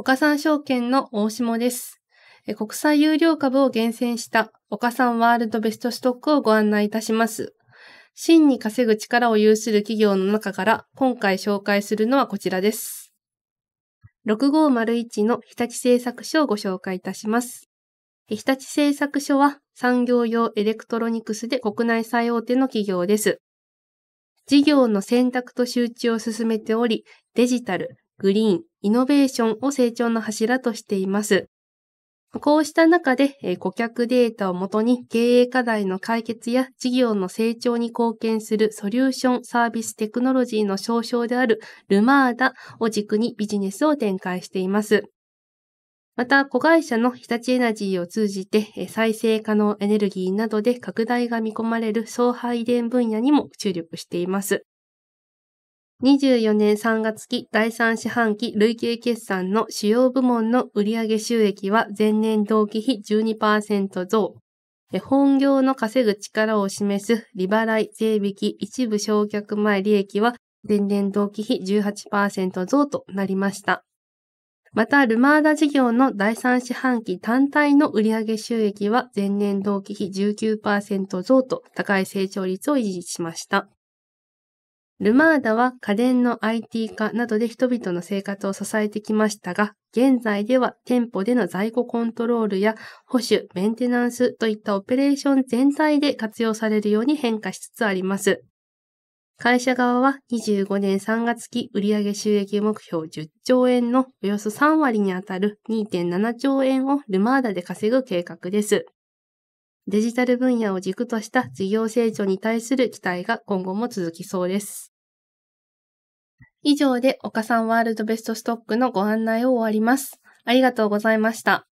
岡三証券の大下です。国際有料株を厳選した岡三ワールドベストストックをご案内いたします。真に稼ぐ力を有する企業の中から今回紹介するのはこちらです。6501の日立製作所をご紹介いたします。日立製作所は産業用エレクトロニクスで国内最大手の企業です。事業の選択と周知を進めており、デジタル、グリーン、イノベーションを成長の柱としています。こうした中で、顧客データをもとに経営課題の解決や事業の成長に貢献するソリューションサービステクノロジーの象徴であるルマーダを軸にビジネスを展開しています。また、子会社の日立エナジーを通じて再生可能エネルギーなどで拡大が見込まれる送配電分野にも注力しています。24年3月期第3四半期累計決算の主要部門の売上収益は前年同期比12%増。本業の稼ぐ力を示す利払い、税引き、一部償却前利益は前年同期比18%増となりました。また、ルマーダ事業の第3四半期単体の売上収益は前年同期比19%増と高い成長率を維持しました。ルマーダは家電の IT 化などで人々の生活を支えてきましたが、現在では店舗での在庫コントロールや保守、メンテナンスといったオペレーション全体で活用されるように変化しつつあります。会社側は25年3月期売上収益目標10兆円のおよそ3割にあたる2.7兆円をルマーダで稼ぐ計画です。デジタル分野を軸とした事業成長に対する期待が今後も続きそうです。以上で岡さんワールドベストストックのご案内を終わります。ありがとうございました。